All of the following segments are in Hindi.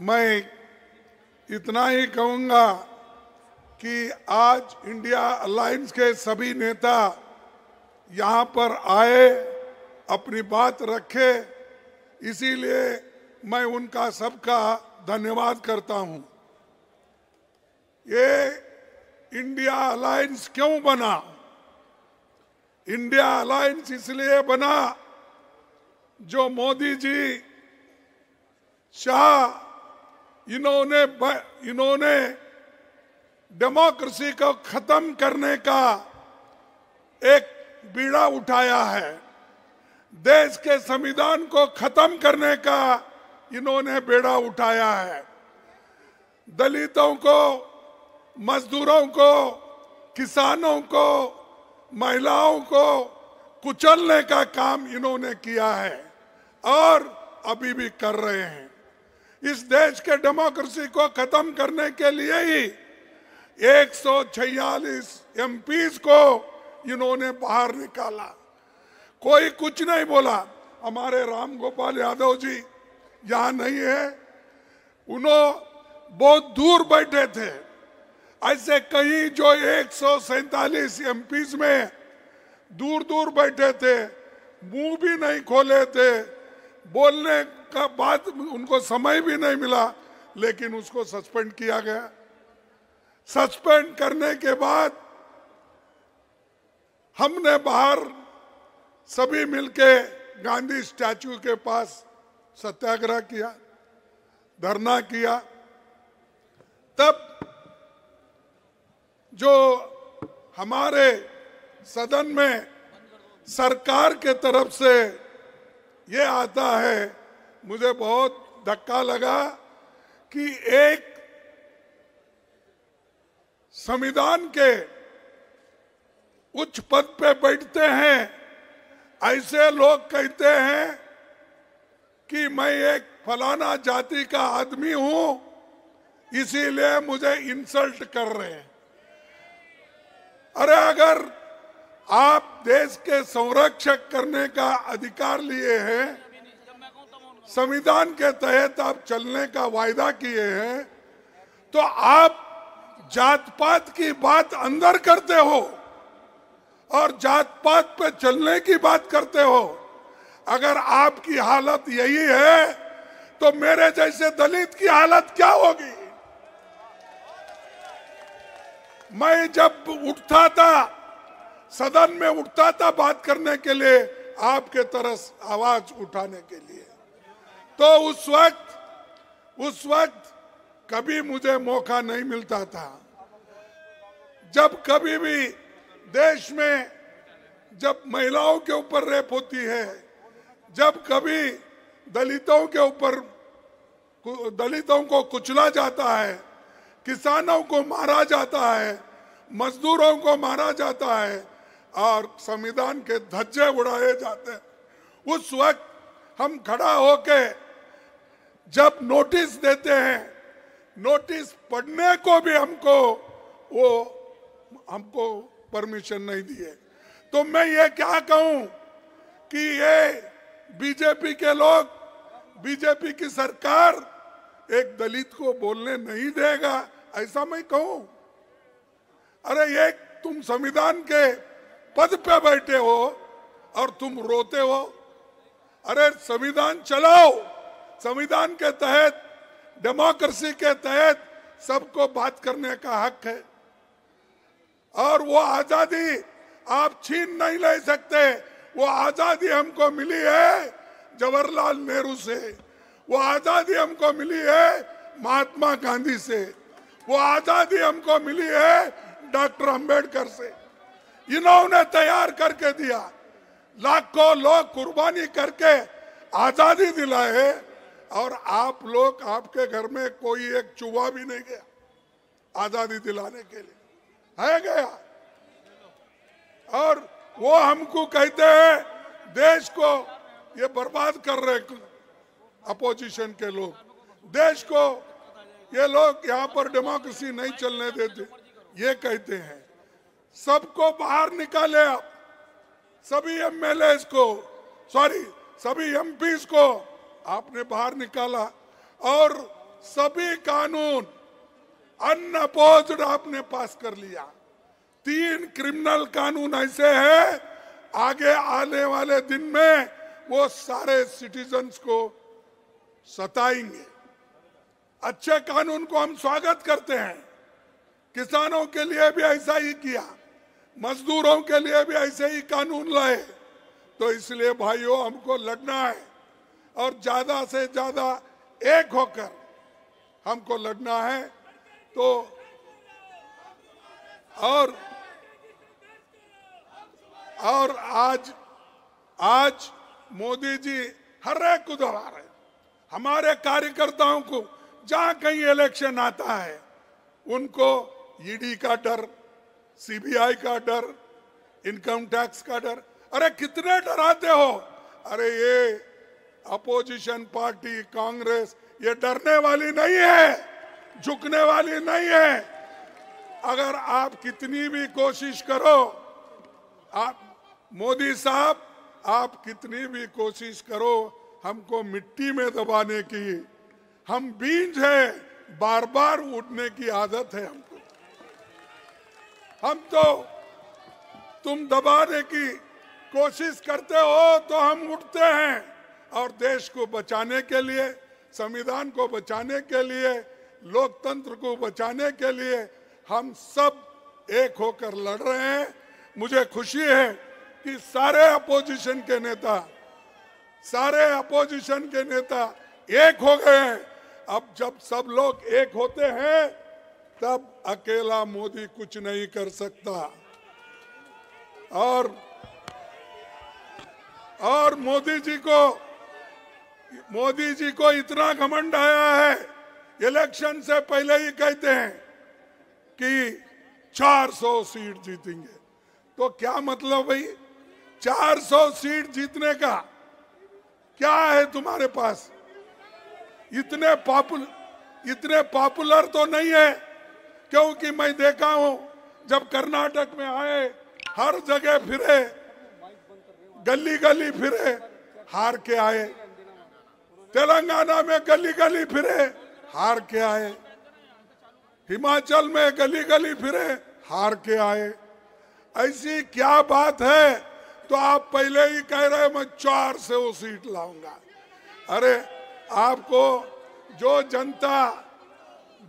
मैं इतना ही कहूंगा कि आज इंडिया अलायंस के सभी नेता यहाँ पर आए अपनी बात रखे इसीलिए मैं उनका सबका धन्यवाद करता हूँ ये इंडिया अलायंस क्यों बना इंडिया अलायंस इसलिए बना जो मोदी जी शाह इन्होंने इन्होंने डेमोक्रेसी को खत्म करने का एक बीड़ा उठाया है देश के संविधान को खत्म करने का इन्होंने बेड़ा उठाया है दलितों को मजदूरों को किसानों को महिलाओं को कुचलने का काम इन्होंने किया है और अभी भी कर रहे हैं इस देश के डेमोक्रेसी को खत्म करने के लिए ही एक सौ छियालीस एमपीज को इन्होंने बाहर निकाला कोई कुछ नहीं बोला हमारे राम गोपाल यादव जी यहां नहीं है उन्होंने बहुत दूर बैठे थे ऐसे कहीं जो एक सौ सैतालीस में दूर दूर बैठे थे मुंह भी नहीं खोले थे बोलने का बाद उनको समय भी नहीं मिला लेकिन उसको सस्पेंड किया गया सस्पेंड करने के बाद हमने बाहर सभी मिलके गांधी स्टैचू के पास सत्याग्रह किया धरना किया तब जो हमारे सदन में सरकार के तरफ से ये आता है मुझे बहुत धक्का लगा कि एक संविधान के उच्च पद पे बैठते हैं ऐसे लोग कहते हैं कि मैं एक फलाना जाति का आदमी हूं इसीलिए मुझे इंसल्ट कर रहे हैं अरे अगर आप देश के संरक्षक करने का अधिकार लिए हैं संविधान के तहत आप चलने का वायदा किए हैं तो आप जात पात की बात अंदर करते हो और जात पात पे चलने की बात करते हो अगर आपकी हालत यही है तो मेरे जैसे दलित की हालत क्या होगी मैं जब उठता था सदन में उठता था बात करने के लिए आपके तरस आवाज उठाने के लिए तो उस वक्त उस वक्त कभी मुझे मौका नहीं मिलता था जब कभी भी देश में जब महिलाओं के ऊपर रेप होती है जब कभी दलितों के ऊपर दलितों को कुचला जाता है किसानों को मारा जाता है मजदूरों को मारा जाता है और संविधान के धज्जे उड़ाए जाते हैं उस वक्त हम खड़ा होकर जब नोटिस देते हैं नोटिस पढ़ने को भी हमको वो हमको परमिशन नहीं दिए तो मैं ये क्या कहूं कि ये बीजेपी के लोग बीजेपी की सरकार एक दलित को बोलने नहीं देगा ऐसा मैं कहूं अरे ये तुम संविधान के पद पे बैठे हो और तुम रोते हो अरे संविधान चलाओ संविधान के तहत डेमोक्रेसी के तहत सबको बात करने का हक है और वो आजादी आप छीन नहीं ले सकते वो आजादी हमको मिली है जवाहरलाल नेहरू से वो आजादी हमको मिली है महात्मा गांधी से वो आजादी हमको मिली है डॉक्टर अंबेडकर से इन्होंने तैयार करके दिया लाखों लोग कुर्बानी करके आजादी दिलाए और आप लोग आपके घर में कोई एक चूहा भी नहीं गया आजादी दिलाने के लिए है गया और वो हमको कहते हैं देश को ये बर्बाद कर रहे अपोजिशन के लोग देश को ये लोग यहाँ पर डेमोक्रेसी नहीं चलने देते ये कहते हैं सबको बाहर निकाले आप सभी एमएलए को सॉरी सभी एमपीस को आपने बाहर निकाला और सभी कानून अनअपोज्ड आपने पास कर लिया तीन क्रिमिनल कानून ऐसे हैं आगे आने वाले दिन में वो सारे सिटीजन्स को सताएंगे अच्छे कानून को हम स्वागत करते हैं किसानों के लिए भी ऐसा ही किया मजदूरों के लिए भी ऐसे ही कानून लाए तो इसलिए भाइयों हमको लड़ना है और ज़्यादा से ज़्यादा एक होकर हमको लड़ना है तो और और आज आज मोदी जी हर एक उधर आ रहे हमारे कार्यकर्ताओं को जहां कहीं इलेक्शन आता है उनको ईडी e का डर सीबीआई का डर इनकम टैक्स का डर अरे कितने डराते हो अरे ये अपोजिशन पार्टी कांग्रेस ये डरने वाली नहीं है झुकने वाली नहीं है अगर आप कितनी भी कोशिश करो आप मोदी साहब आप कितनी भी कोशिश करो हमको मिट्टी में दबाने की हम बीज है बार बार उठने की आदत है हमको हम तो तुम दबाने की कोशिश करते हो तो हम उठते हैं और देश को बचाने के लिए संविधान को बचाने के लिए लोकतंत्र को बचाने के लिए हम सब एक होकर लड़ रहे हैं मुझे खुशी है कि सारे अपोजिशन के नेता सारे अपोजिशन के नेता एक हो गए हैं अब जब सब लोग एक होते हैं तब अकेला मोदी कुछ नहीं कर सकता और और मोदी जी को मोदी जी को इतना घमंड आया है इलेक्शन से पहले ही कहते हैं कि 400 सीट जीतेंगे तो क्या मतलब भाई 400 सीट जीतने का क्या है तुम्हारे पास इतने पॉपुल इतने पॉपुलर तो नहीं है क्योंकि मैं देखा हूं जब कर्नाटक में आए हर जगह फिरे गली गली फिरे हार के आए तेलंगाना में गली गली फिरे हार के आए हिमाचल में गली गली फिरे हार के आए ऐसी क्या बात है तो आप पहले ही कह रहे मैं चार से वो सीट लाऊंगा अरे आपको जो जनता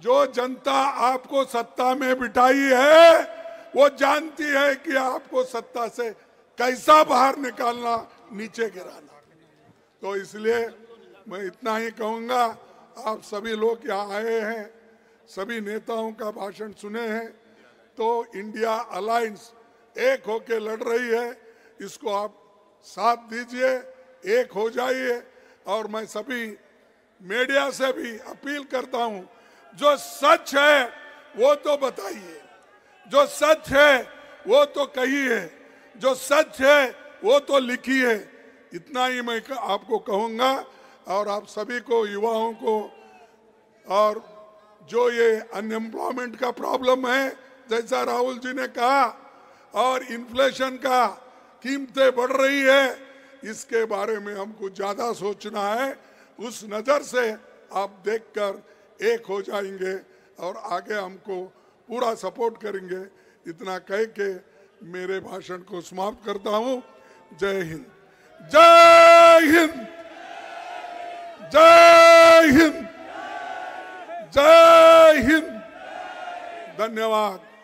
जो जनता आपको सत्ता में बिठाई है वो जानती है कि आपको सत्ता से कैसा बाहर निकालना नीचे गिराना तो इसलिए मैं इतना ही कहूँगा आप सभी लोग यहाँ आए हैं सभी नेताओं का भाषण सुने हैं तो इंडिया अलायंस एक होके लड़ रही है इसको आप साथ दीजिए एक हो जाइए और मैं सभी मीडिया से भी अपील करता हूँ जो सच है वो तो बताइए जो सच है वो तो कहिए जो सच है वो तो लिखिए इतना ही मैं आपको कहूंगा और आप सभी को युवाओं को और जो ये अनएम्प्लॉयमेंट का प्रॉब्लम है जैसा राहुल जी ने कहा और इन्फ्लेशन का कीमतें बढ़ रही है इसके बारे में हमको ज़्यादा सोचना है उस नज़र से आप देखकर एक हो जाएंगे और आगे हमको पूरा सपोर्ट करेंगे इतना कह के मेरे भाषण को समाप्त करता हूँ जय हिंद जय हिंद जय हिंद जय हिंद धन्यवाद